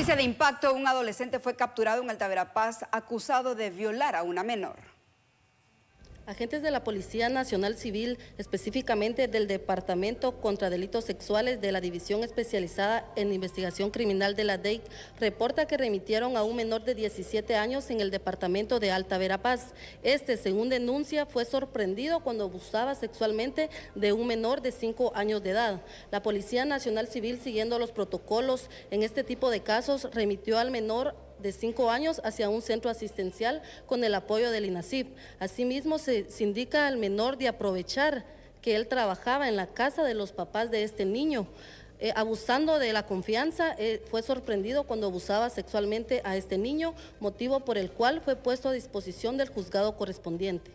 noticia de impacto, un adolescente fue capturado en Altaverapaz acusado de violar a una menor. Agentes de la Policía Nacional Civil, específicamente del Departamento contra Delitos Sexuales de la División Especializada en Investigación Criminal de la DEIC, reporta que remitieron a un menor de 17 años en el departamento de Alta Verapaz. Este, según denuncia, fue sorprendido cuando abusaba sexualmente de un menor de 5 años de edad. La Policía Nacional Civil, siguiendo los protocolos en este tipo de casos, remitió al menor de cinco años hacia un centro asistencial con el apoyo del INACIP. Asimismo, se, indica al menor de aprovechar que él trabajaba en la casa de los papás de este niño. Eh, abusando de la confianza, eh, fue sorprendido cuando abusaba sexualmente a este niño, motivo por el cual fue puesto a disposición del juzgado correspondiente.